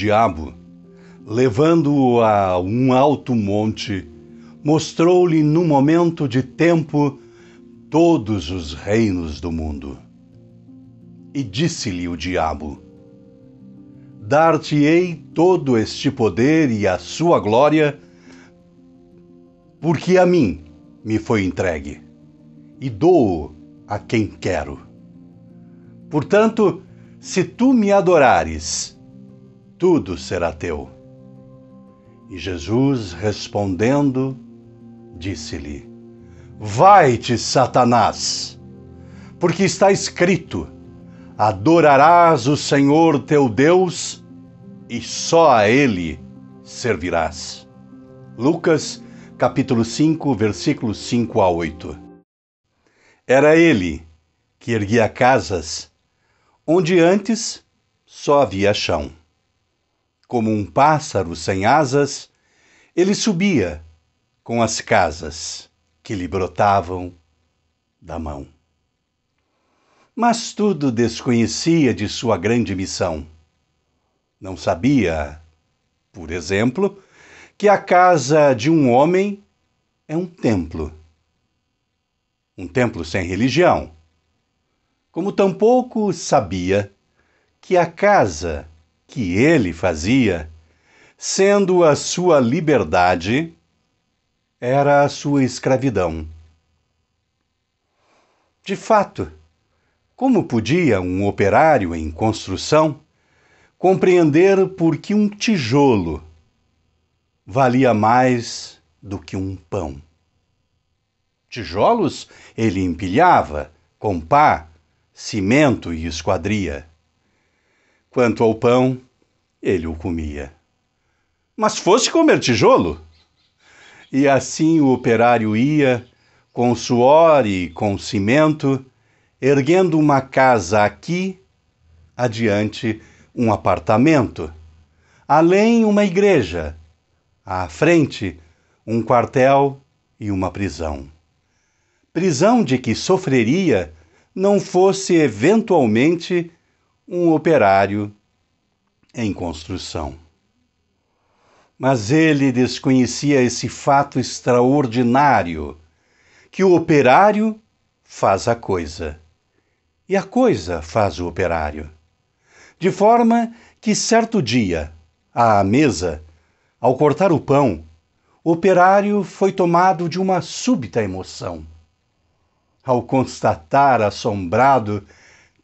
diabo, levando-o a um alto monte, mostrou-lhe num momento de tempo todos os reinos do mundo. E disse-lhe o diabo: Dar-te-ei todo este poder e a sua glória, porque a mim me foi entregue, e dou-o a quem quero. Portanto, se tu me adorares, tudo será teu. E Jesus, respondendo, disse-lhe: Vai-te, Satanás, porque está escrito: Adorarás o Senhor teu Deus e só a ele servirás. Lucas, capítulo 5, versículos 5 a 8. Era ele que erguia casas onde antes só havia chão como um pássaro sem asas, ele subia com as casas que lhe brotavam da mão. Mas tudo desconhecia de sua grande missão. Não sabia, por exemplo, que a casa de um homem é um templo. Um templo sem religião. Como tampouco sabia que a casa que ele fazia, sendo a sua liberdade, era a sua escravidão. De fato, como podia um operário em construção compreender por que um tijolo valia mais do que um pão? Tijolos ele empilhava com pá, cimento e esquadria. Quanto ao pão, ele o comia. Mas fosse comer tijolo? E assim o operário ia, com suor e com cimento, erguendo uma casa aqui, adiante um apartamento, além uma igreja, à frente um quartel e uma prisão. Prisão de que sofreria não fosse eventualmente um operário em construção. Mas ele desconhecia esse fato extraordinário: que o operário faz a coisa e a coisa faz o operário. De forma que certo dia, à mesa, ao cortar o pão, o operário foi tomado de uma súbita emoção. Ao constatar assombrado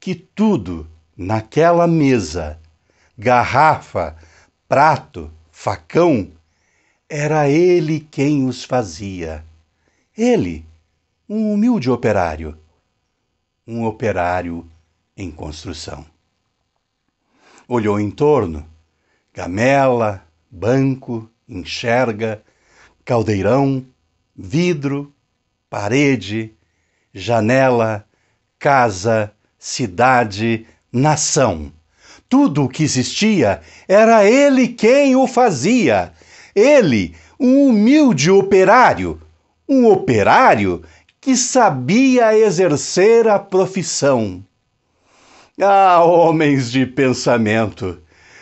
que tudo naquela mesa, garrafa, prato, facão, era ele quem os fazia. Ele, um humilde operário, um operário em construção. Olhou em torno, gamela, banco, enxerga, caldeirão, vidro, parede, janela, casa, cidade, nação. Tudo o que existia era ele quem o fazia. Ele, um humilde operário, um operário que sabia exercer a profissão. Ah, homens de pensamento,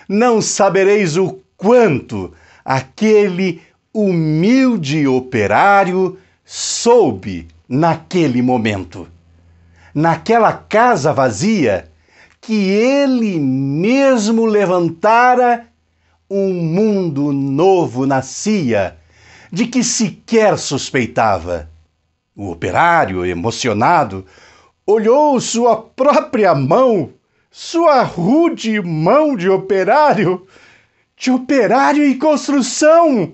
não sabereis o quanto aquele humilde operário soube naquele momento. Naquela casa vazia, que ele mesmo levantara, um mundo novo nascia, de que sequer suspeitava. O operário, emocionado, olhou sua própria mão, sua rude mão de operário, de operário em construção,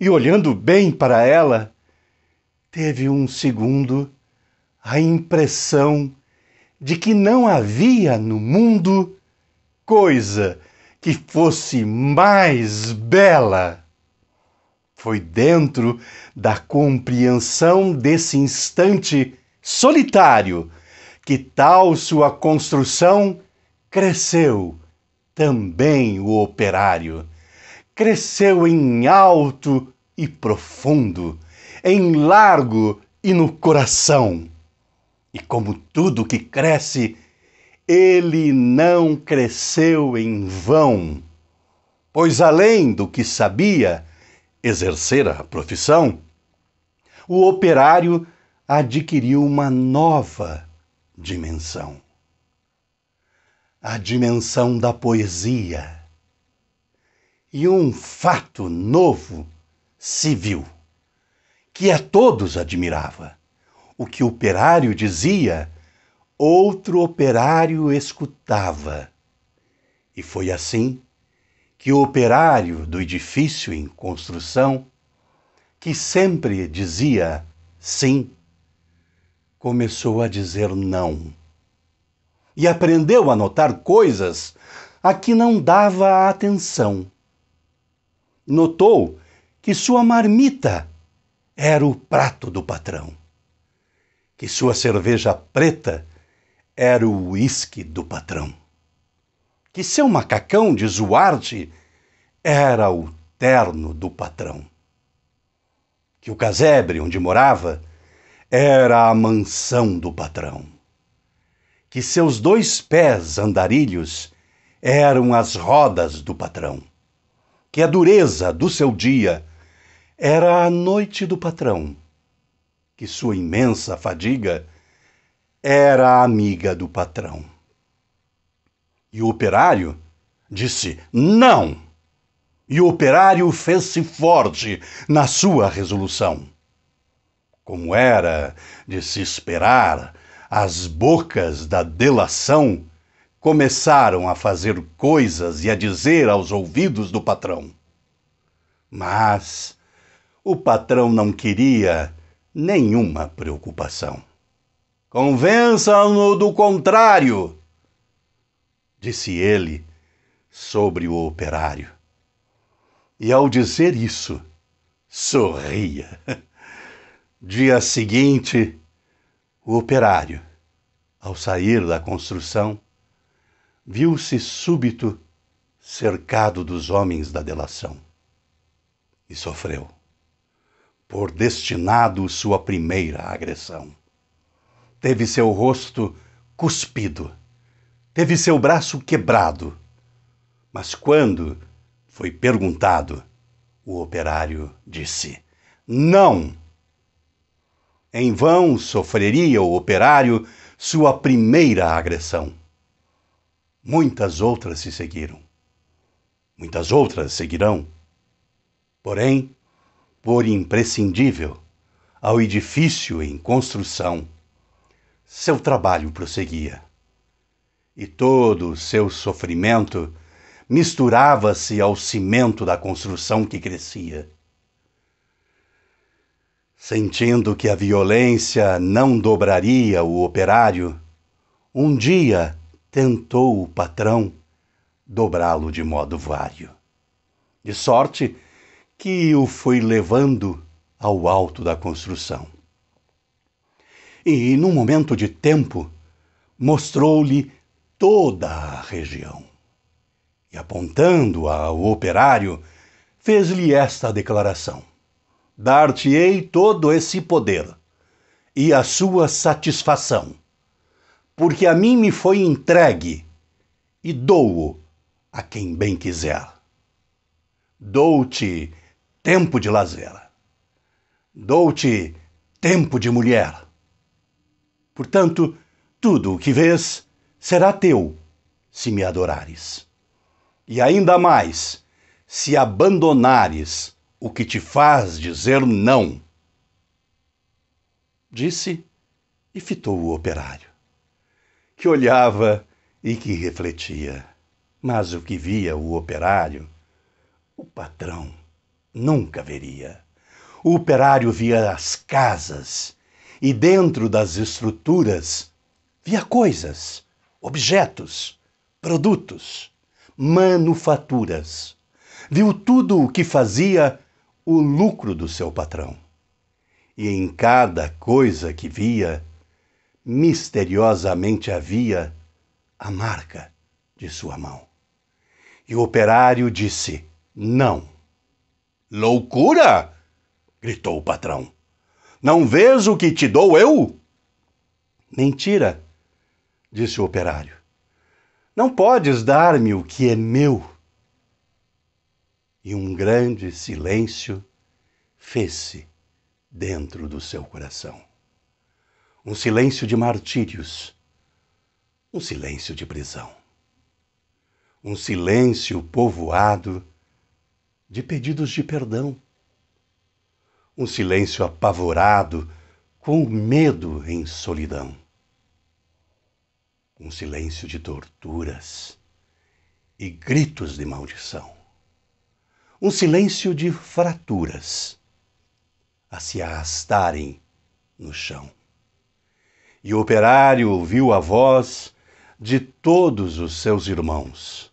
e olhando bem para ela, teve um segundo a impressão de que não havia no mundo coisa que fosse mais bela. Foi dentro da compreensão desse instante solitário que tal sua construção cresceu também o operário. Cresceu em alto e profundo, em largo e no coração e como tudo que cresce, ele não cresceu em vão, pois além do que sabia exercer a profissão, o operário adquiriu uma nova dimensão a dimensão da poesia. E um fato novo se viu, que a todos admirava o que o operário dizia, outro operário escutava. E foi assim que o operário do edifício em construção, que sempre dizia sim, começou a dizer não. E aprendeu a notar coisas a que não dava atenção. Notou que sua marmita era o prato do patrão que sua cerveja preta era o uísque do patrão, que seu macacão de zuarte era o terno do patrão, que o casebre onde morava era a mansão do patrão, que seus dois pés andarilhos eram as rodas do patrão, que a dureza do seu dia era a noite do patrão que sua imensa fadiga era amiga do patrão. E o operário disse não. E o operário fez-se forte na sua resolução. Como era de se esperar, as bocas da delação começaram a fazer coisas e a dizer aos ouvidos do patrão. Mas o patrão não queria nenhuma preocupação. Convençam-no do contrário, disse ele sobre o operário. E ao dizer isso, sorria. Dia seguinte, o operário, ao sair da construção, viu-se súbito cercado dos homens da delação e sofreu por destinado sua primeira agressão. Teve seu rosto cuspido, teve seu braço quebrado, mas quando foi perguntado, o operário disse: Não! Em vão sofreria o operário sua primeira agressão. Muitas outras se seguiram. Muitas outras seguirão. Porém, por imprescindível ao edifício em construção, seu trabalho prosseguia. E todo o seu sofrimento misturava-se ao cimento da construção que crescia. Sentindo que a violência não dobraria o operário, um dia tentou o patrão dobrá-lo de modo vário, de sorte que o foi levando ao alto da construção. E, num momento de tempo, mostrou-lhe toda a região. E, apontando ao operário, fez-lhe esta declaração: Dar-te-ei todo esse poder e a sua satisfação, porque a mim me foi entregue e dou-o a quem bem quiser. Dou-te tempo de lazer. Dou-te tempo de mulher. Portanto, tudo o que vês será teu, se me adorares. E ainda mais, se abandonares o que te faz dizer não. Disse e fitou o operário, que olhava e que refletia. Mas o que via o operário, o patrão, nunca veria. O operário via as casas e dentro das estruturas via coisas, objetos, produtos, manufaturas. Viu tudo o que fazia o lucro do seu patrão. E em cada coisa que via, misteriosamente havia a marca de sua mão. E o operário disse: Não Loucura! gritou o patrão. Não vês o que te dou eu? Mentira, disse o operário. Não podes dar-me o que é meu. E um grande silêncio fez-se dentro do seu coração. Um silêncio de martírios, um silêncio de prisão, um silêncio povoado de pedidos de perdão. Um silêncio apavorado com medo em solidão. Um silêncio de torturas e gritos de maldição. Um silêncio de fraturas a se arrastarem no chão. E o operário ouviu a voz de todos os seus irmãos.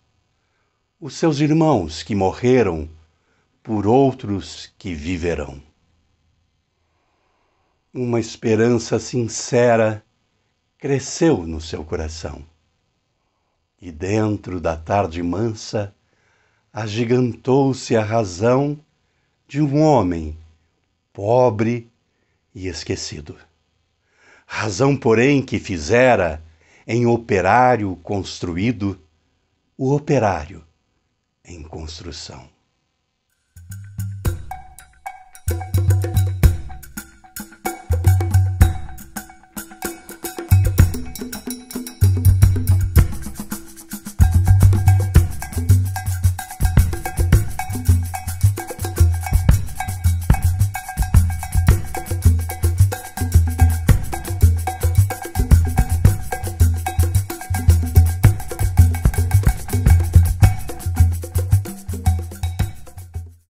Os seus irmãos que morreram por outros que viverão. Uma esperança sincera cresceu no seu coração. E dentro da tarde mansa, agigantou-se a razão de um homem pobre e esquecido. Razão, porém, que fizera em operário construído o operário em construção. Thank you.